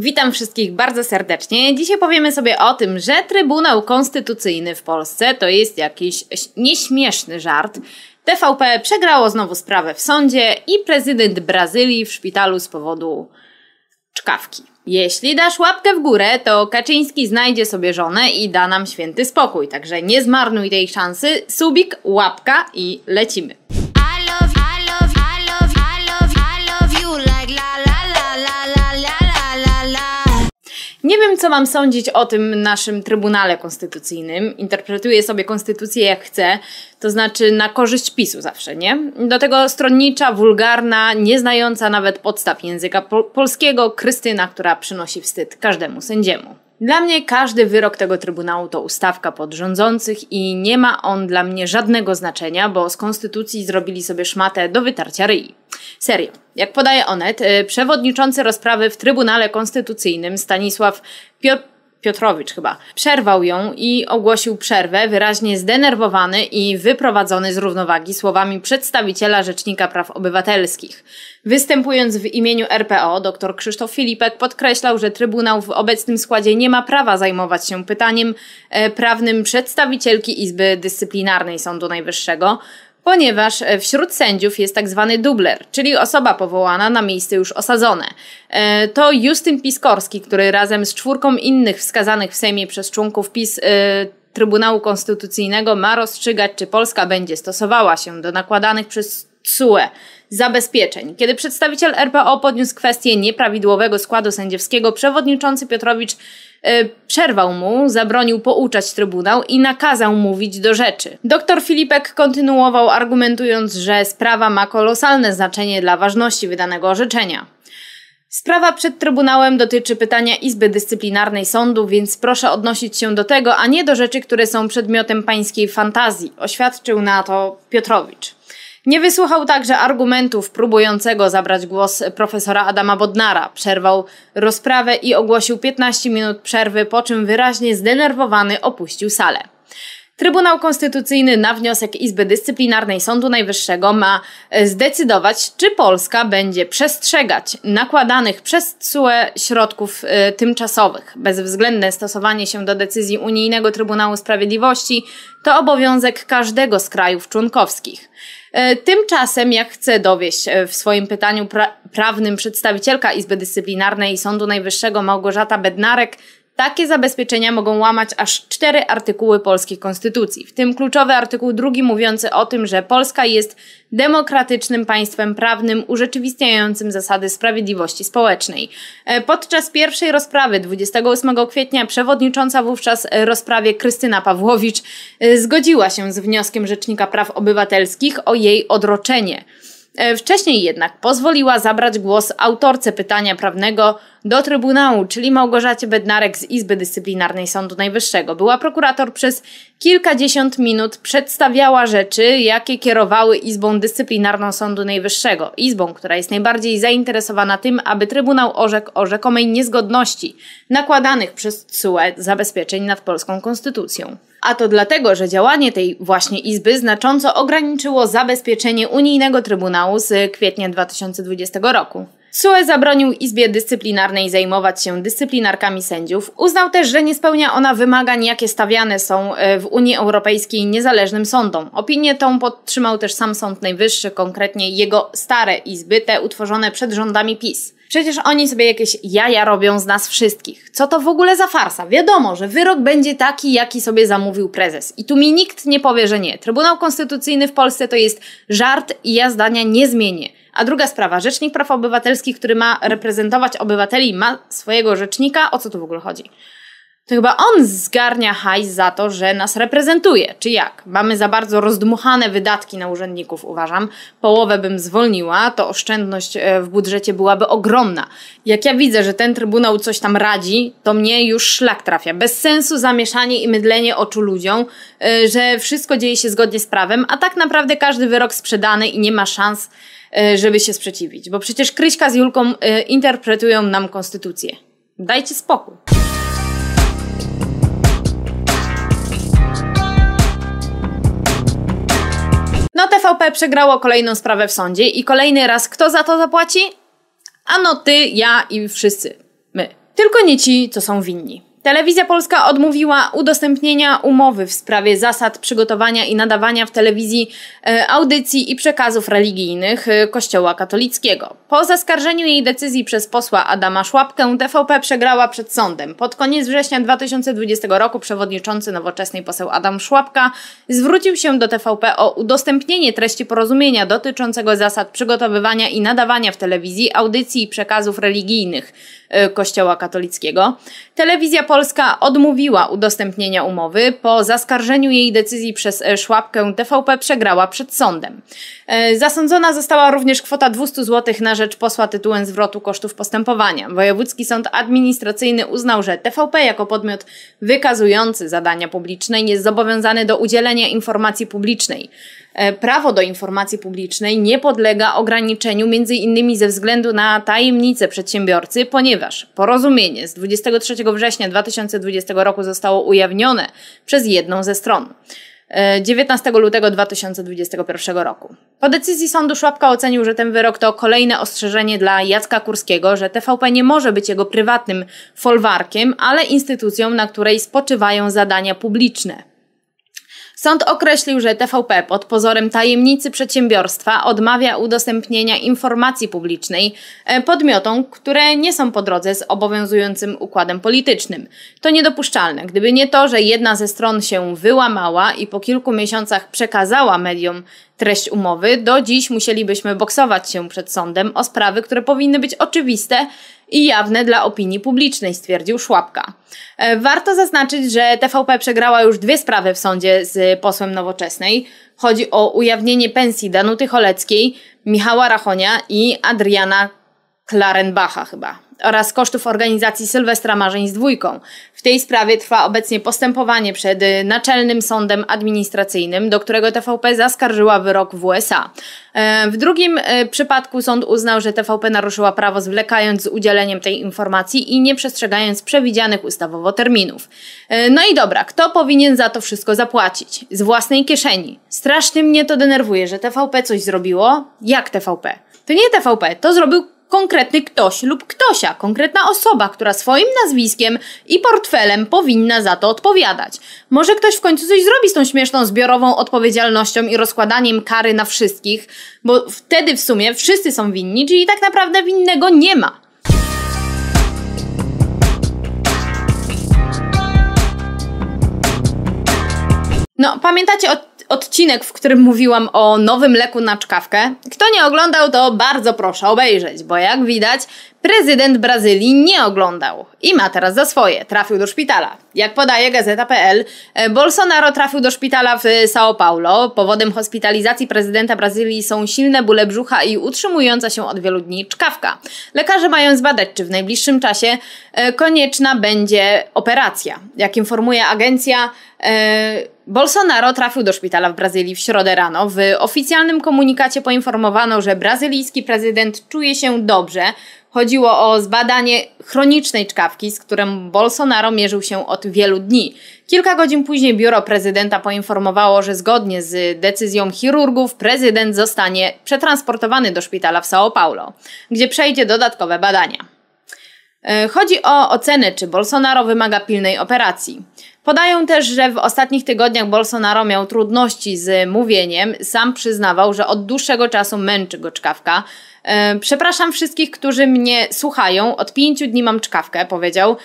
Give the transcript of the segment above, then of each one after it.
Witam wszystkich bardzo serdecznie. Dzisiaj powiemy sobie o tym, że Trybunał Konstytucyjny w Polsce to jest jakiś nieśmieszny żart. TVP przegrało znowu sprawę w sądzie i prezydent Brazylii w szpitalu z powodu czkawki. Jeśli dasz łapkę w górę, to Kaczyński znajdzie sobie żonę i da nam święty spokój. Także nie zmarnuj tej szansy. Subik, łapka i lecimy. Nie wiem, co mam sądzić o tym naszym Trybunale Konstytucyjnym. Interpretuję sobie konstytucję jak chcę, to znaczy na korzyść PiSu zawsze, nie? Do tego stronnicza, wulgarna, nieznająca nawet podstaw języka po polskiego Krystyna, która przynosi wstyd każdemu sędziemu. Dla mnie każdy wyrok tego Trybunału to ustawka podrządzących i nie ma on dla mnie żadnego znaczenia, bo z konstytucji zrobili sobie szmatę do wytarcia ryi. Serio. Jak podaje Onet, y, przewodniczący rozprawy w Trybunale Konstytucyjnym Stanisław Piotr Piotrowicz chyba, przerwał ją i ogłosił przerwę, wyraźnie zdenerwowany i wyprowadzony z równowagi słowami przedstawiciela Rzecznika Praw Obywatelskich. Występując w imieniu RPO, dr Krzysztof Filipek podkreślał, że Trybunał w obecnym składzie nie ma prawa zajmować się pytaniem e, prawnym przedstawicielki Izby Dyscyplinarnej Sądu Najwyższego, ponieważ e, wśród sędziów jest tak zwany dubler, czyli osoba powołana na miejsce już osadzone. E, to Justyn Piskorski, który razem z czwórką innych wskazanych w Sejmie przez członków PiS e, Trybunału Konstytucyjnego ma rozstrzygać, czy Polska będzie stosowała się do nakładanych przez CUE zabezpieczeń. Kiedy przedstawiciel RPO podniósł kwestię nieprawidłowego składu sędziowskiego, przewodniczący Piotrowicz E, przerwał mu, zabronił pouczać trybunał i nakazał mówić do rzeczy. Doktor Filipek kontynuował argumentując, że sprawa ma kolosalne znaczenie dla ważności wydanego orzeczenia. Sprawa przed Trybunałem dotyczy pytania Izby Dyscyplinarnej Sądu, więc proszę odnosić się do tego, a nie do rzeczy, które są przedmiotem pańskiej fantazji, oświadczył na to Piotrowicz. Nie wysłuchał także argumentów próbującego zabrać głos profesora Adama Bodnara. Przerwał rozprawę i ogłosił 15 minut przerwy, po czym wyraźnie zdenerwowany opuścił salę. Trybunał Konstytucyjny na wniosek Izby Dyscyplinarnej Sądu Najwyższego ma e, zdecydować, czy Polska będzie przestrzegać nakładanych przez CUE środków e, tymczasowych. Bezwzględne stosowanie się do decyzji Unijnego Trybunału Sprawiedliwości to obowiązek każdego z krajów członkowskich. E, tymczasem, jak chce dowieść w swoim pytaniu pra prawnym przedstawicielka Izby Dyscyplinarnej Sądu Najwyższego Małgorzata Bednarek, takie zabezpieczenia mogą łamać aż cztery artykuły polskiej konstytucji, w tym kluczowy artykuł drugi mówiący o tym, że Polska jest demokratycznym państwem prawnym urzeczywistniającym zasady sprawiedliwości społecznej. E, podczas pierwszej rozprawy 28 kwietnia przewodnicząca wówczas rozprawie Krystyna Pawłowicz e, zgodziła się z wnioskiem Rzecznika Praw Obywatelskich o jej odroczenie. E, wcześniej jednak pozwoliła zabrać głos autorce pytania prawnego do Trybunału, czyli Małgorzacie Bednarek z Izby Dyscyplinarnej Sądu Najwyższego. Była prokurator przez kilkadziesiąt minut, przedstawiała rzeczy, jakie kierowały Izbą Dyscyplinarną Sądu Najwyższego. Izbą, która jest najbardziej zainteresowana tym, aby Trybunał orzekł o rzekomej niezgodności nakładanych przez CUE zabezpieczeń nad polską konstytucją. A to dlatego, że działanie tej właśnie Izby znacząco ograniczyło zabezpieczenie unijnego Trybunału Trybunału z kwietnia 2020 roku. SUE zabronił Izbie Dyscyplinarnej zajmować się dyscyplinarkami sędziów. Uznał też, że nie spełnia ona wymagań, jakie stawiane są e, w Unii Europejskiej niezależnym sądom. Opinię tą podtrzymał też sam Sąd Najwyższy, konkretnie jego stare izby, te utworzone przed rządami PiS. Przecież oni sobie jakieś jaja robią z nas wszystkich. Co to w ogóle za farsa? Wiadomo, że wyrok będzie taki, jaki sobie zamówił prezes. I tu mi nikt nie powie, że nie. Trybunał Konstytucyjny w Polsce to jest żart i ja zdania nie zmienię. A druga sprawa, Rzecznik Praw Obywatelskich, który ma reprezentować obywateli, ma swojego rzecznika. O co tu w ogóle chodzi? to chyba on zgarnia hajs za to, że nas reprezentuje, czy jak? Mamy za bardzo rozdmuchane wydatki na urzędników, uważam. Połowę bym zwolniła, to oszczędność e, w budżecie byłaby ogromna. Jak ja widzę, że ten Trybunał coś tam radzi, to mnie już szlak trafia. Bez sensu zamieszanie i mydlenie oczu ludziom, e, że wszystko dzieje się zgodnie z prawem, a tak naprawdę każdy wyrok sprzedany i nie ma szans, e, żeby się sprzeciwić. Bo przecież Kryśka z Julką interpretują nam konstytucję. Dajcie spokój. TVP przegrało kolejną sprawę w sądzie i kolejny raz kto za to zapłaci? Ano ty, ja i wszyscy. My. Tylko nie ci, co są winni. Telewizja Polska odmówiła udostępnienia umowy w sprawie zasad przygotowania i nadawania w telewizji e, audycji i przekazów religijnych e, Kościoła katolickiego. Po zaskarżeniu jej decyzji przez posła Adama Szłapkę TVP przegrała przed sądem. Pod koniec września 2020 roku przewodniczący nowoczesnej poseł Adam Szłapka zwrócił się do TVP o udostępnienie treści porozumienia dotyczącego zasad przygotowywania i nadawania w telewizji audycji i przekazów religijnych e, Kościoła katolickiego. Telewizja Polska Polska odmówiła udostępnienia umowy. Po zaskarżeniu jej decyzji przez e, Szłapkę TVP przegrała przed sądem. E, zasądzona została również kwota 200 zł na rzecz posła tytułem zwrotu kosztów postępowania. Wojewódzki Sąd Administracyjny uznał, że TVP jako podmiot wykazujący zadania publiczne jest zobowiązany do udzielenia informacji publicznej. E, prawo do informacji publicznej nie podlega ograniczeniu m.in. ze względu na tajemnicę przedsiębiorcy, ponieważ porozumienie z 23 września 2020 roku zostało ujawnione przez jedną ze stron. 19 e, lutego 2021 roku. Po decyzji sądu Szłapka ocenił, że ten wyrok to kolejne ostrzeżenie dla Jacka Kurskiego, że TVP nie może być jego prywatnym folwarkiem, ale instytucją, na której spoczywają zadania publiczne. Sąd określił, że TVP pod pozorem tajemnicy przedsiębiorstwa odmawia udostępnienia informacji publicznej e, podmiotom, które nie są po drodze z obowiązującym układem politycznym. To niedopuszczalne, gdyby nie to, że jedna ze stron się wyłamała i po kilku miesiącach przekazała mediom treść umowy, do dziś musielibyśmy boksować się przed sądem o sprawy, które powinny być oczywiste i jawne dla opinii publicznej, stwierdził Szłapka. E, warto zaznaczyć, że TVP przegrała już dwie sprawy w sądzie z posłem Nowoczesnej. Chodzi o ujawnienie pensji Danuty Choleckiej, Michała Rachonia i Adriana Klarenbacha chyba, oraz kosztów organizacji Sylwestra Marzeń z dwójką. W tej sprawie trwa obecnie postępowanie przed y, Naczelnym Sądem Administracyjnym, do którego TVP zaskarżyła wyrok w USA. E, w drugim y, przypadku sąd uznał, że TVP naruszyła prawo zwlekając z udzieleniem tej informacji i nie przestrzegając przewidzianych ustawowo terminów. E, no i dobra, kto powinien za to wszystko zapłacić? Z własnej kieszeni. Strasznie mnie to denerwuje, że TVP coś zrobiło. Jak TVP? To nie TVP, to zrobił konkretny ktoś lub ktośa, konkretna osoba, która swoim nazwiskiem i portfelem powinna za to odpowiadać. Może ktoś w końcu coś zrobi z tą śmieszną zbiorową odpowiedzialnością i rozkładaniem kary na wszystkich, bo wtedy w sumie wszyscy są winni, czyli tak naprawdę winnego nie ma. No, pamiętacie od odcinek, w którym mówiłam o nowym leku na czkawkę. Kto nie oglądał, to bardzo proszę obejrzeć, bo jak widać, prezydent Brazylii nie oglądał i ma teraz za swoje. Trafił do szpitala. Jak podaje gazeta.pl, e, Bolsonaro trafił do szpitala w São Paulo. Powodem hospitalizacji prezydenta Brazylii są silne bóle brzucha i utrzymująca się od wielu dni czkawka. Lekarze mają zbadać, czy w najbliższym czasie e, konieczna będzie operacja. Jak informuje agencja, yy, Bolsonaro trafił do szpitala w Brazylii w środę rano. W oficjalnym komunikacie poinformowano, że brazylijski prezydent czuje się dobrze. Chodziło o zbadanie chronicznej czkawki, z którą Bolsonaro mierzył się od wielu dni. Kilka godzin później biuro prezydenta poinformowało, że zgodnie z decyzją chirurgów prezydent zostanie przetransportowany do szpitala w São Paulo, gdzie przejdzie dodatkowe badania. E, chodzi o ocenę, czy Bolsonaro wymaga pilnej operacji. Podają też, że w ostatnich tygodniach Bolsonaro miał trudności z mówieniem. Sam przyznawał, że od dłuższego czasu męczy go czkawka. E, przepraszam wszystkich, którzy mnie słuchają. Od pięciu dni mam czkawkę, powiedział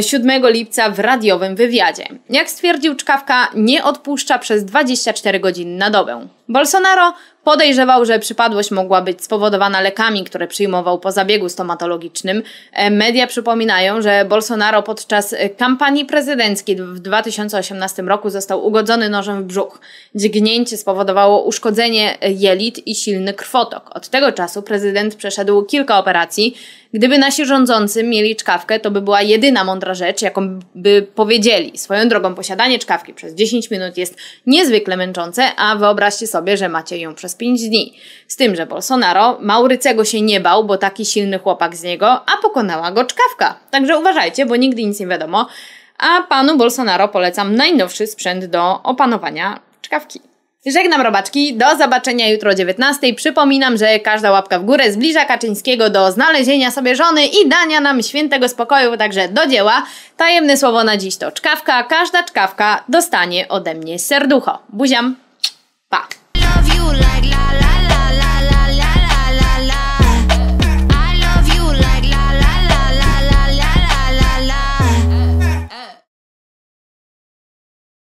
7 e, lipca w radiowym wywiadzie. Jak stwierdził, czkawka nie odpuszcza przez 24 godziny na dobę. Bolsonaro Podejrzewał, że przypadłość mogła być spowodowana lekami, które przyjmował po zabiegu stomatologicznym. E, media przypominają, że Bolsonaro podczas kampanii prezydenckiej w 2018 roku został ugodzony nożem w brzuch. Dźgnięcie spowodowało uszkodzenie jelit i silny krwotok. Od tego czasu prezydent przeszedł kilka operacji, Gdyby nasi rządzący mieli czkawkę, to by była jedyna mądra rzecz, jaką by powiedzieli. Swoją drogą posiadanie czkawki przez 10 minut jest niezwykle męczące, a wyobraźcie sobie, że macie ją przez 5 dni. Z tym, że Bolsonaro Maurycego się nie bał, bo taki silny chłopak z niego, a pokonała go czkawka. Także uważajcie, bo nigdy nic nie wiadomo. A panu Bolsonaro polecam najnowszy sprzęt do opanowania czkawki. Żegnam robaczki, do zobaczenia jutro o 19. Przypominam, że każda łapka w górę zbliża Kaczyńskiego do znalezienia sobie żony i dania nam świętego spokoju, także do dzieła. Tajemne słowo na dziś to czkawka, każda czkawka dostanie ode mnie serducho. Buziam, pa!